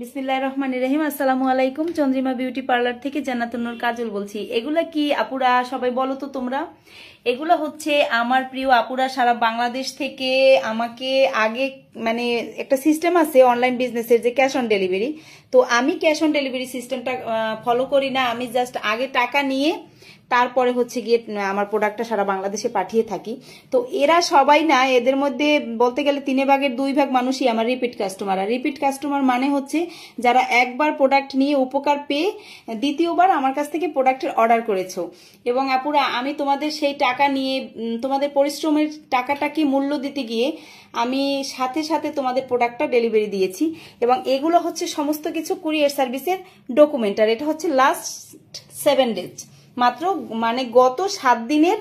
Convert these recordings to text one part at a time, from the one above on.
বিসমিল্লাহ রহমান রহিম আসসালামু আলাইকুম চন্দ্রিমা বিউটি পার্লার থেকে জানাতনুর কাজল বলছি এগুলা কি আপুরা সবাই বলো তো তোমরা এগুলা হচ্ছে আমার প্রিয় আপুরা সারা বাংলাদেশ থেকে আমাকে আগে মানে একটা সিস্টেম আছে অনলাইন বিজনেসের যে ক্যাশ অন ডেলিভারি তো আমি ক্যাশ অন ডেলিভারি সিস্টেমটা ফলো করি না আমি জাস্ট আগে টাকা নিয়ে তারপরে হচ্ছে গিয়ে আমার প্রোডাক্টটা সারা বাংলাদেশে পাঠিয়ে থাকি তো এরা সবাই না এদের মধ্যে বলতে গেলে তিনে ভাগের দুই ভাগ মানুষই আমার রিপিট কাস্টমার আর রিপিট কাস্টমার মানে হচ্ছে যারা একবার প্রোডাক্ট নিয়ে উপকার পেয়ে দ্বিতীয়বার আমার কাছ থেকে প্রোডাক্টের অর্ডার করেছ এবং আপুরা আমি তোমাদের সেই টাকা নিয়ে তোমাদের পরিশ্রমের টাকাটাকে মূল্য দিতে গিয়ে আমি সাথে সাথে তোমাদের প্রোডাক্টটা ডেলিভারি দিয়েছি এবং এগুলো হচ্ছে সমস্ত কিছু কুরিয়ার সার্ভিসের ডকুমেন্ট আর এটা হচ্ছে লাস্ট সেভেন ডেজ মাত্র মানে গত সাত দিনের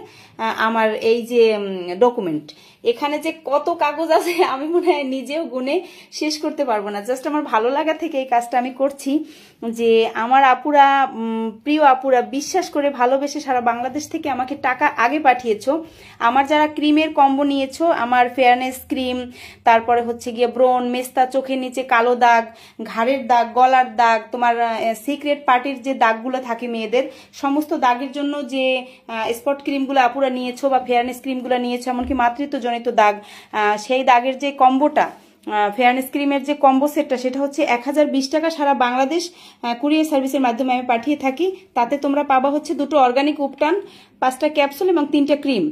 আমার এই যে ডকুমেন্ট এখানে যে কত কাগজ আছে আমি মনে হয় নিজেও গুনে শেষ করতে পারবো না জাস্ট আমার ভালো লাগা থেকে এই কাজটা আমি করছি যে আমার আপুরা প্রিয় আপুরা বিশ্বাস করে ভালোবেসে সারা বাংলাদেশ থেকে আমাকে টাকা আগে পাঠিয়েছ আমার যারা ক্রিমের কম্বো নিয়েছো আমার ফেয়ারনেস ক্রিম তারপরে হচ্ছে গিয়ে ব্রন মেস্তা চোখের নিচে কালো দাগ ঘাড়ের দাগ গলার দাগ তোমার সিক্রেট পার্টির যে দাগগুলো থাকে মেয়েদের সমস্ত দাগের জন্য যে স্পট ক্রিমগুলো আপুরা নিয়েছো বা ফেয়ারনেস ক্রিমগুলো নিয়েছো এমনকি মাতৃত্বজনিত দাগ সেই দাগের যে কম্বোটা অ্যান্ড ক্রিমের যে কম্বো সেটটা সেটা হচ্ছে এক টাকা সারা বাংলাদেশ কুরিয়ার সার্ভিসের মাধ্যমে আমি পাঠিয়ে থাকি তাতে তোমরা পাবা হচ্ছে দুটো অর্গানিক উপটান পাঁচটা ক্যাপসুল এবং তিনটা ক্রিম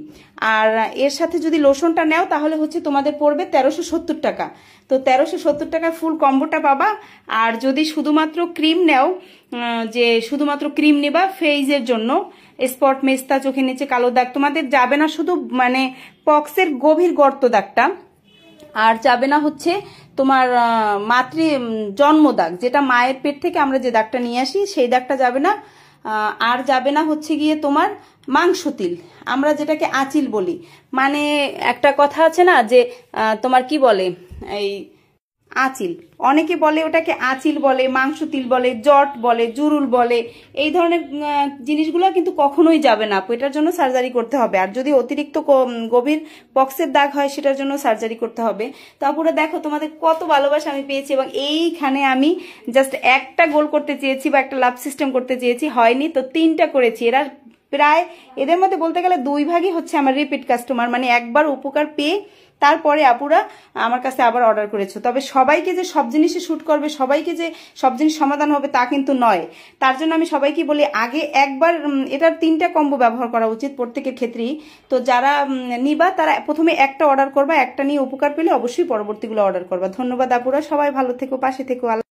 আর এর সাথে যদি লোশনটা নেও তাহলে হচ্ছে তোমাদের পড়বে তেরোশো সত্তর টাকা তো তেরোশো সত্তর টাকায় ফুল কম্বোটা পাবা আর যদি শুধুমাত্র ক্রিম নেও যে শুধুমাত্র ক্রিম নেবা ফেইজের জন্য স্পট মেস্তা চোখের নিচে কালো দাগ তোমাদের যাবে না শুধু মানে পক্সের গভীর গর্ত দাগটা আর যাবে না হচ্ছে তোমার মাতৃ জন্ম দাগ যেটা মায়ের পেট থেকে আমরা যে দাগটা নিয়ে আসি সেই দাগটা যাবে না আর যাবে না হচ্ছে গিয়ে তোমার মাংস তিল আমরা যেটাকে আচিল বলি মানে একটা কথা আছে না যে তোমার কি বলে এই আচিল অনেকে বলে ওটাকে আচিল বলে মাংস তিল বলে জট বলে জুরুল বলে এই ধরনের জিনিসগুলো কিন্তু কখনোই যাবে না এটার জন্য সার্জারি করতে হবে আর যদি অতিরিক্ত গভীর পক্সের দাগ হয় সেটার জন্য সার্জারি করতে হবে তারপরে দেখো তোমাদের কত ভালোবাসা আমি পেয়েছি এবং এইখানে আমি জাস্ট একটা গোল করতে চেয়েছি বা একটা লাভ সিস্টেম করতে চেয়েছি হয়নি তো তিনটা করেছি এরা প্রায় এদের মধ্যে বলতে গেলে দুই ভাগই হচ্ছে আমার রিপিট কাস্টমার মানে একবার উপকার পেয়ে তারপরে আপুরা আমার কাছে আবার অর্ডার করেছো তবে সবাইকে যে সব জিনিসে শ্যুট করবে সবাইকে যে সব জিনিস সমাধান হবে তা কিন্তু নয় তার জন্য আমি সবাইকে বলি আগে একবার এটার তিনটা কম্বো ব্যবহার করা উচিত প্রত্যেকের ক্ষেত্রেই তো যারা নিবা তারা প্রথমে একটা অর্ডার করবা একটা নিয়ে উপকার পেলে অবশ্যই পরবর্তীগুলো অর্ডার করবা ধন্যবাদ আপুরা সবাই ভালো থেকো পাশে থেকো